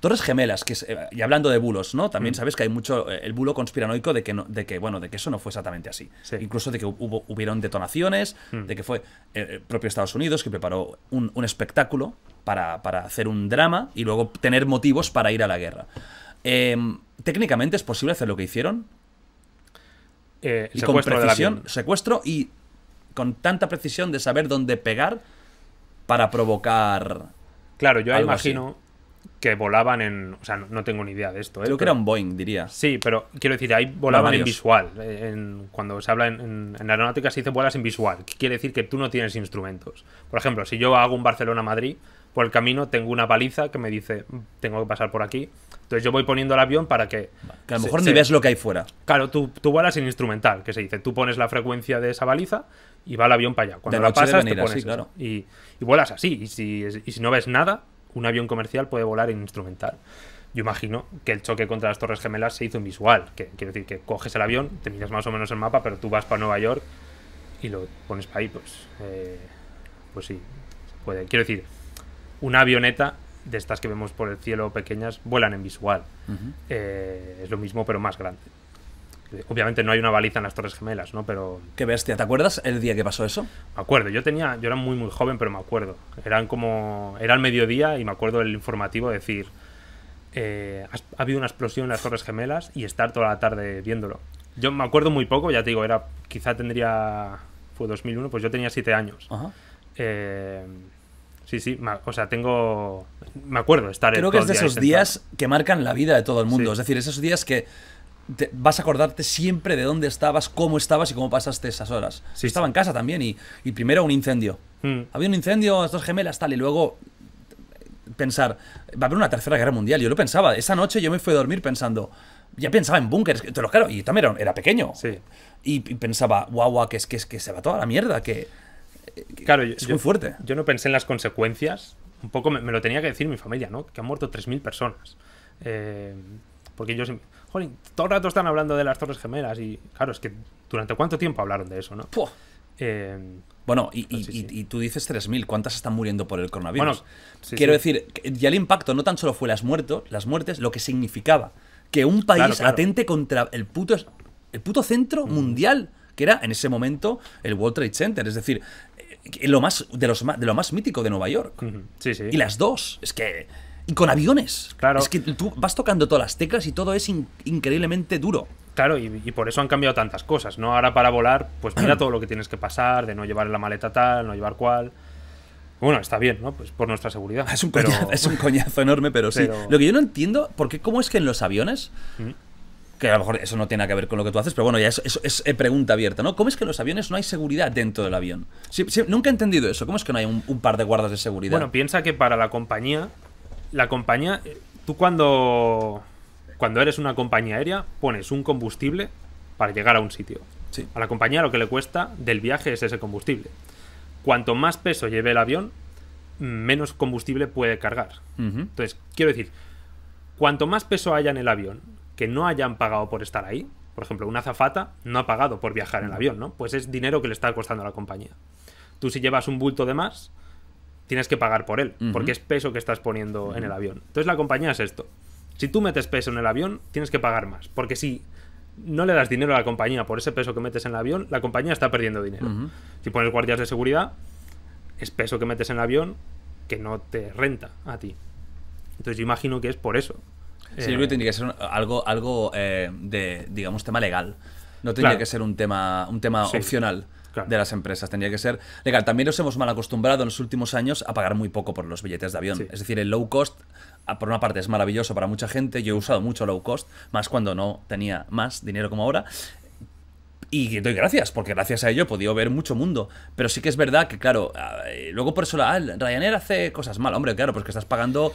Torres gemelas, que eh, y hablando de bulos, ¿no? También mm. sabes que hay mucho eh, el bulo conspiranoico de que, de que bueno, de que eso no fue exactamente así. Incluso de que hubo, hubieron detonaciones, mm. de que fue el eh, propio Estados Unidos que preparó un, espectáculo para, hacer un drama y luego tener motivos para ir a la guerra. Em, técnicamente es posible hacer lo que hicieron. y con precisión, secuestro y con tanta precisión de saber dónde pegar para provocar Claro, yo imagino que volaban en. O sea, no, tengo ni idea de esto. ¿eh? Creo que era un Boeing, diría. Sí, pero quiero decir, ahí volaban en visual. cuando se habla en, en, aeronáutica se dice vuelas en visual. Quiere decir que tú no tienes instrumentos. Por ejemplo, si yo hago un Barcelona-Madrid por el camino tengo una baliza que me dice, mm, tengo que pasar por aquí. Entonces yo voy poniendo el avión para que... Que a lo mejor ni ves lo que hay fuera. Claro, tú, volas vuelas en instrumental, que se dice. Tú pones la frecuencia de esa baliza y va el avión para allá. Cuando la pasas, te pones y, vuelas así. Y si, no ves nada, un avión comercial puede volar en instrumental yo imagino que el choque contra las Torres Gemelas se hizo en visual. Que, quiero decir que coges el avión, te más o menos el mapa, pero tú vas para Nueva York y lo pones para ahí, pues. Eh, pues sí, puede. Quiero decir, una avioneta de estas que vemos por el cielo pequeñas vuelan en visual. Eh, es lo mismo, pero más grande. Obviamente no hay una baliza en las Torres Gemelas, ¿no? Pero... Qué bestia, ¿te acuerdas el día que pasó eso? Me acuerdo, yo tenía, yo era muy muy joven, pero me acuerdo. Eran como, era el mediodía y me acuerdo el informativo decir, eh, ha habido una explosión en las Torres Gemelas y estar toda la tarde viéndolo. Yo me acuerdo muy poco, ya te digo, era, quizá tendría, fue 2001, pues yo tenía 7 años. Ajá. Eh, Sí, sí, o sea, tengo. Me acuerdo estar Creo que es de esos días que marcan la vida de todo el mundo. Es decir, esos días que vas a acordarte siempre de dónde estabas, cómo estabas y cómo pasaste esas horas. Sí, Estaba en casa también y, y primero un incendio. Mm. Había un incendio, dos gemelas, tal, y luego pensar, va a haber una tercera guerra mundial. Yo lo pensaba, esa noche yo me fui a dormir pensando, ya pensaba en búnkeres, te lo claro, y también era, pequeño. Sí. Y, pensaba, guau, guau, que es que, que se va toda la mierda, que Claro, es yo, muy fuerte. Yo no pensé en las consecuencias. Un poco me, lo tenía que decir mi familia, ¿no? Que han muerto 3.000 personas. Eh, porque ellos, joder, todo el rato están hablando de las Torres Gemelas y, claro, es que durante cuánto tiempo hablaron de eso, ¿no? Eh, bueno, y, tú dices 3.000, ¿cuántas están muriendo por el coronavirus? Bueno, Quiero decir, ya el impacto no tan solo fue las, las muertes, lo que significaba que un país atente contra el puto, el centro mm. mundial, que era en ese momento el World Trade Center. Es decir, lo más, de, lo más mítico de Nueva York. Sí, sí. Y las dos, es que... Y con aviones. Claro. Es que tú vas tocando todas las teclas y todo es increíblemente duro. Claro, y, por eso han cambiado tantas cosas, ¿no? Ahora para volar, pues mira todo lo que tienes que pasar, de no llevar la maleta tal, no llevar cual. Bueno, está bien, ¿no? Pues por nuestra seguridad. Es un, coñazo, es un enorme, pero, sí. Lo que yo no entiendo, qué? cómo es que en los aviones que a lo mejor eso no tiene que ver con lo que tú haces, pero bueno, ya es, es, eh, pregunta abierta, ¿no? ¿Cómo es que en los aviones no hay seguridad dentro del avión? nunca he entendido eso. ¿Cómo es que no hay un, par de guardas de seguridad? Bueno, piensa que para la compañía, la compañía, eh, tú cuando, cuando eres una compañía aérea, pones un combustible para llegar a un sitio. A la compañía lo que le cuesta del viaje es ese combustible. Cuanto más peso lleve el avión, menos combustible puede cargar. Entonces, quiero decir, cuanto más peso haya en el avión que no hayan pagado por estar ahí. Por ejemplo, una azafata no ha pagado por viajar en el avión, ¿no? Pues es dinero que le está costando a la compañía. Tú si llevas un bulto de más, tienes que pagar por él, porque es peso que estás poniendo en el avión. Entonces la compañía es esto. Si tú metes peso en el avión, tienes que pagar más, porque si no le das dinero a la compañía por ese peso que metes en el avión, la compañía está perdiendo dinero. Si pones guardias de seguridad, es peso que metes en el avión que no te renta a ti. Entonces yo imagino que es por eso. Sí, eh, yo tendría que ser algo, algo eh, de, digamos, tema legal. No tendría que ser un tema, un tema opcional. de las empresas. Tenía que ser legal. También nos hemos mal acostumbrado en los últimos años a pagar muy poco por los billetes de avión. Es decir, el low cost, ah, por una parte, es maravilloso para mucha gente. Yo he usado mucho low cost, más cuando no tenía más dinero como ahora. Y doy gracias, porque gracias a ello he podido ver mucho mundo. Pero sí que es verdad que, claro, ah, eh, luego por eso Ryanair hace cosas mal. Hombre, claro, porque pues estás pagando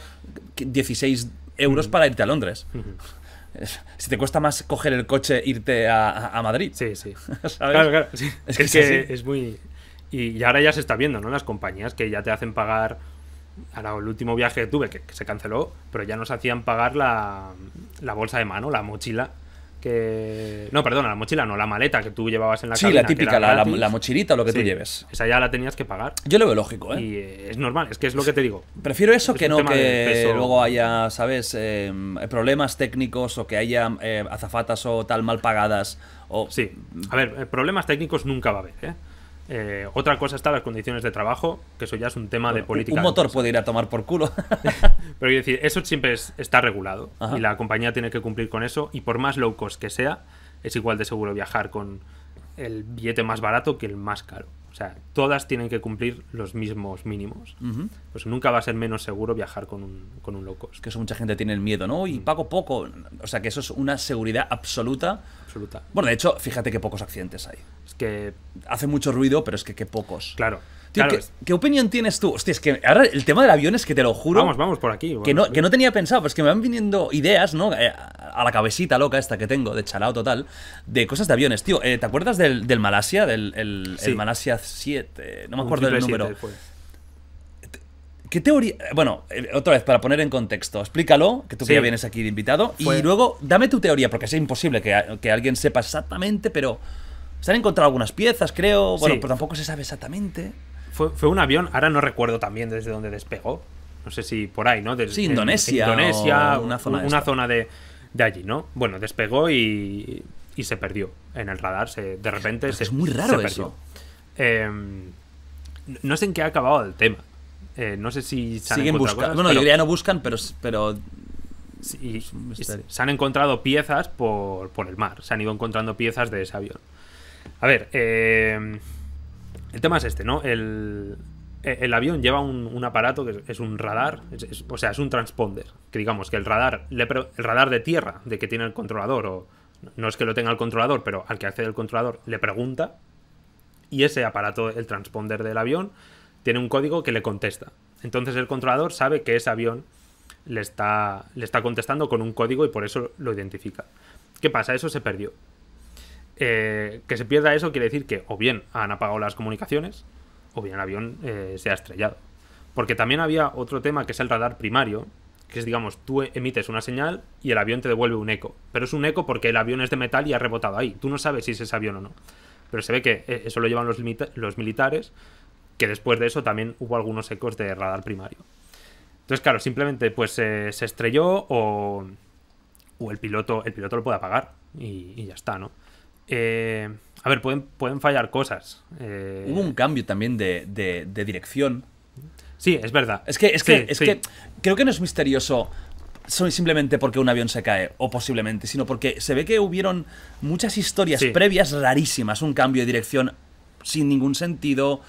16 euros para irte a Londres. Si te cuesta más coger el coche, irte a, Madrid. Sí, sí. Claro, claro. Es, que es, muy. Y, ahora ya se está viendo, ¿no? Las compañías que ya te hacen pagar. Ahora, el último viaje que tuve, que, que se canceló, pero ya nos hacían pagar la, la bolsa de mano, la mochila que... No, perdona, la mochila no, la maleta que tú llevabas en la Sí, la típica, la, mochilita o lo que tú lleves. Esa ya la tenías que pagar. Yo lo veo lógico, ¿eh? Y eh, es normal, es que es lo que te digo. Prefiero eso que no que luego haya, ¿sabes? Eh, problemas técnicos o que haya eh, azafatas o tal mal pagadas o... Sí, a ver, problemas técnicos nunca va a haber, ¿eh? Eh, otra cosa está las condiciones de trabajo, que eso ya es un tema de política. Un motor puede ir a tomar por culo. Pero quiero decir, eso siempre está regulado y la compañía tiene que cumplir con eso y por más low cost que sea, es igual de seguro viajar con el billete más barato que el más caro. O sea, todas tienen que cumplir los mismos mínimos. Pues nunca va a ser menos seguro viajar con un, con un low cost. Que eso mucha gente tiene el miedo, ¿no? Y mm. pago poco. O sea, que eso es una seguridad absoluta bueno, de hecho, fíjate que pocos accidentes hay. Es que hace mucho ruido, pero es que qué pocos. Claro. ¿qué, opinión tienes tú? Hostia, es que ahora el tema del avión es que te lo juro. Vamos, vamos por aquí. que, no, que no tenía pensado, es que me van viniendo ideas, ¿no? Eh, a la cabecita loca esta que tengo, de chalao total, de cosas de aviones. Tío, eh, ¿te acuerdas del, Malasia? Del el, Malasia 7, no me acuerdo del número. ¿Qué teoría? Bueno, eh, otra vez, para poner en contexto, explícalo, que tú que ya vienes aquí de invitado, y luego dame tu teoría, porque es imposible que, alguien sepa exactamente, pero se han encontrado algunas piezas, creo, bueno, pero pues tampoco se sabe exactamente. Fue, un avión, ahora no recuerdo también desde dónde despegó. No sé si por ahí, ¿no? Sí, Indonesia Indonesia, una zona de de, allí, ¿no? Bueno, despegó y, y se perdió en el radar. de repente es muy raro eso. Em, no sé en qué ha acabado el tema. Eh, no sé si se han siguen Bueno, ya no buscan, pero, pero se han encontrado piezas por, por, el mar. Se han ido encontrando piezas de ese avión. A ver, eh, el tema es este, ¿no? El, e, avión lleva un, aparato que es un radar, o sea, es un transponder. Que digamos que el radar, el radar de tierra de que tiene el controlador, o no es que lo tenga el controlador, pero al que accede el controlador le pregunta. Y ese aparato, el transponder del avión, tiene un código que le contesta. Entonces el controlador sabe que ese avión le está, le está contestando con un código y por eso lo identifica. ¿Qué pasa? Eso se perdió. Eh, que se pierda eso quiere decir que o bien han apagado las comunicaciones o bien el avión eh, se ha estrellado. Porque también había otro tema que es el radar primario, que es, digamos, tú emites una señal y el avión te devuelve un eco. Pero es un eco porque el avión es de metal y ha rebotado ahí. Tú no sabes si es ese avión o no. Pero se ve que eh, eso lo llevan los militares que después de eso también hubo algunos ecos de radar primario. Entonces, claro, simplemente pues se estrelló o, o, el piloto el piloto lo puede apagar y, ya está, ¿no? Eh, a ver, pueden, pueden fallar cosas. Eh. Hubo un cambio también de, de, dirección. Sí, es verdad. Es que, es, es que creo que no es misterioso simplemente porque un avión se cae, o posiblemente, sino porque se ve que hubieron muchas historias previas rarísimas, un cambio de dirección sin ningún sentido,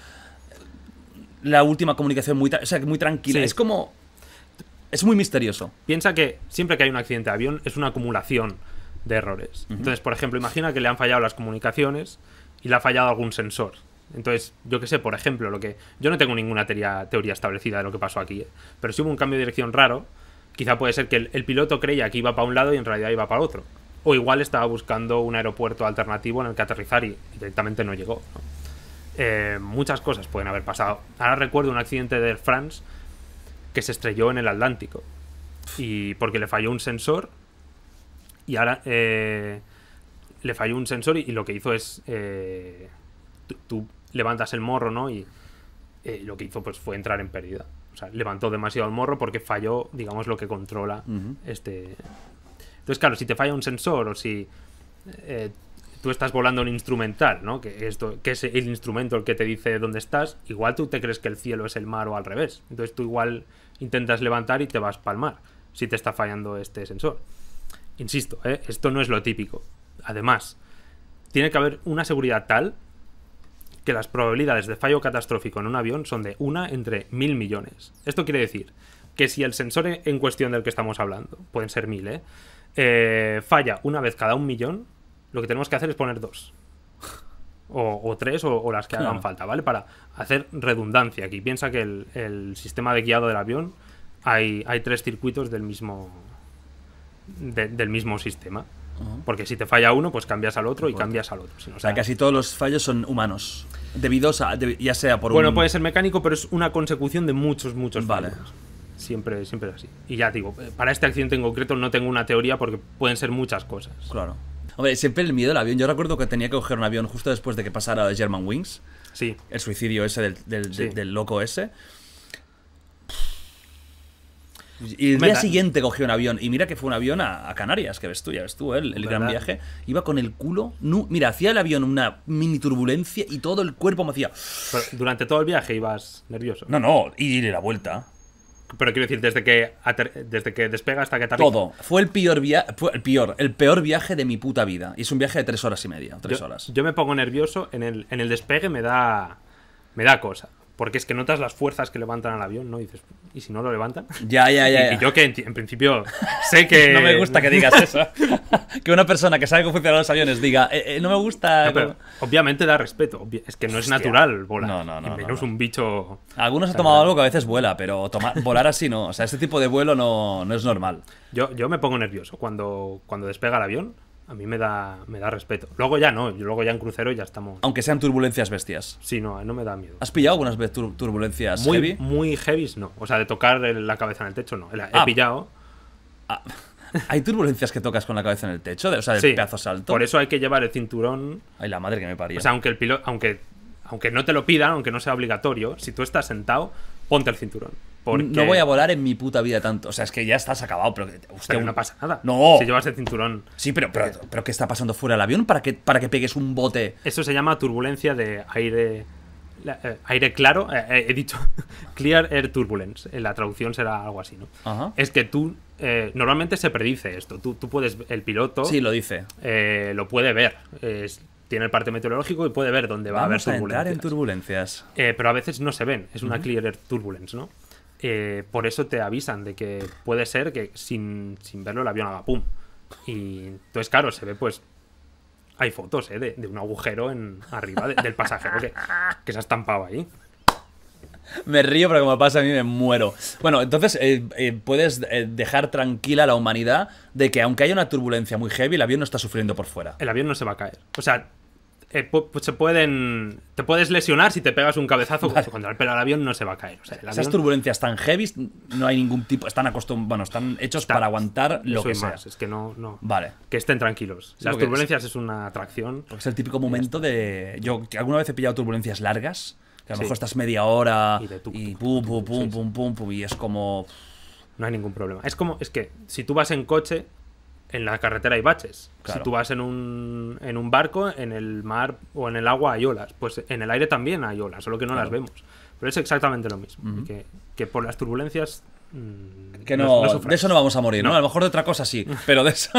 la última comunicación muy, muy tranquila. Es como. Es muy misterioso. Piensa que siempre que hay un accidente de avión es una acumulación de errores. Entonces, por ejemplo, imagina que le han fallado las comunicaciones y le ha fallado algún sensor. Entonces, yo qué sé, por ejemplo, lo que. Yo no tengo ninguna teoría, teoría establecida de lo que pasó aquí, ¿eh? pero si hubo un cambio de dirección raro, quizá puede ser que el, piloto creía que iba para un lado y en realidad iba para otro. O igual estaba buscando un aeropuerto alternativo en el que aterrizar y directamente no llegó. Eh, muchas cosas pueden haber pasado. Ahora recuerdo un accidente de France que se estrelló en el Atlántico y porque le falló un sensor y ahora eh, le falló un sensor y, lo que hizo es eh, tú, levantas el morro, ¿no? Y lo que hizo pues fue entrar en pérdida. O sea, levantó demasiado el morro porque falló, digamos, lo que controla este. Entonces, claro, si te falla un sensor o si eh, tú estás volando un instrumental, ¿no? Que es, que es el instrumento el que te dice dónde estás, igual tú te crees que el cielo es el mar o al revés. Entonces tú igual intentas levantar y te vas palmar. si te está fallando este sensor. Insisto, ¿eh? esto no es lo típico. Además, tiene que haber una seguridad tal que las probabilidades de fallo catastrófico en un avión son de una entre mil millones. Esto quiere decir que si el sensor en cuestión del que estamos hablando, pueden ser mil, ¿eh? Eh, falla una vez cada un millón, lo que tenemos que hacer es poner dos. O, tres o, las que hagan falta, ¿vale? Para hacer redundancia aquí. Piensa que el, sistema de guiado del avión hay, tres circuitos del mismo, del mismo sistema. Porque si te falla uno, pues cambias al otro y cambias al otro. o sea, casi todos los fallos son humanos. Debidos a. ya sea por Bueno, puede ser mecánico, pero es una consecución de muchos, muchos fallos. Siempre, siempre es así. Y ya digo, para este accidente en concreto no tengo una teoría porque pueden ser muchas cosas. Claro. Hombre, siempre el miedo al avión. Yo recuerdo que tenía que coger un avión justo después de que pasara German Wings. Sí. El suicidio ese del, loco ese. Y el día siguiente cogió un avión. Y mira que fue un avión a, Canarias, que ves tú, ya ves tú, el, gran viaje. Iba con el culo. mira, hacía el avión una mini turbulencia y todo el cuerpo me hacía. durante todo el viaje ibas nervioso. No, no, y, y la vuelta. Pero quiero decir, desde que, desde que despega hasta que Todo. Fue el peor, el, peor, el peor viaje de mi puta vida. Y es un viaje de tres horas y media, tres horas. Yo me pongo nervioso. En el, en el despegue me da. Me da cosa. Porque es que notas las fuerzas que levantan al avión, ¿no? Y dices, ¿y si no lo levantan? Ya, ya, ya. Y, yo que en, principio sé que. no me gusta que digas eso. que una persona que sabe cómo funcionan los aviones diga, eh, eh, no me gusta. obviamente da respeto. Es que no es natural volar. No, no, no. Y menos un bicho. Algunos han tomado algo que a veces vuela, pero volar así no. O sea, este tipo de vuelo no, no es normal. Yo, yo me pongo nervioso cuando, cuando despega el avión a mí me da, me da respeto. Luego ya no, luego ya en crucero ya estamos. Aunque sean turbulencias bestias. Sí, no, no me da miedo. ¿Has pillado algunas turbulencias muy, heavy? Muy heavy no. O sea, de tocar la cabeza en el techo, no. He ah. pillado. Ah. ¿Hay turbulencias que tocas con la cabeza en el techo? O sea, de sí, Por eso hay que llevar el cinturón. Ay, la madre que me parió O sea, aunque el piloto. Aunque, aunque no te lo pidan, aunque no sea obligatorio, si tú estás sentado, ponte el cinturón. No voy a volar en mi puta vida tanto. O sea, es que ya estás acabado, pero. Usted, no pasa nada. No. Si llevas el cinturón. Sí, pero, pero, ¿qué está pasando fuera del avión para que, para que pegues un bote? Eso se llama turbulencia de aire. Eh, aire claro, eh, eh, he dicho clear air turbulence, la traducción será algo así, ¿no? Es que tú, normalmente se predice esto, tú, tú, puedes, el piloto... Sí, lo dice. lo puede ver, tiene el parte meteorológico y puede ver dónde va a haber turbulencias. en turbulencias. pero a veces no se ven, es una clear air turbulence, ¿no? Eh, por eso te avisan de que puede ser que sin, verlo el avión haga pum. Y entonces, claro, se ve pues. Hay fotos, ¿eh? De, un agujero en arriba del pasajero que, se ha estampado ahí. Me río, pero como pasa a mí me muero. Bueno, entonces eh, eh, puedes dejar tranquila a la humanidad de que aunque haya una turbulencia muy heavy, el avión no está sufriendo por fuera. El avión no se va a caer. O sea, eh, pues se pueden. Te puedes lesionar si te pegas un cabezazo pues, el, pero el avión no se va a caer. Esas turbulencias tan heavy, no hay ningún tipo. Están acostumbrados. están hechos para aguantar lo que sea. Es que no, Vale. Que estén tranquilos. Las turbulencias es. una atracción. es el típico momento de. Yo alguna vez he pillado turbulencias largas, que a lo mejor estás media hora y, pum, pum, pum, pum, pum, pum, y es como. No hay ningún problema. Es como, es que si tú vas en coche, en la carretera hay baches. Si tú vas en un, en un barco, en el mar o en el agua hay olas. Pues en el aire también hay olas, solo que no las vemos. Pero es exactamente lo mismo. que, por las turbulencias. Mm, que no, de eso no vamos a morir, ¿no? A lo mejor de otra cosa sí, pero de eso,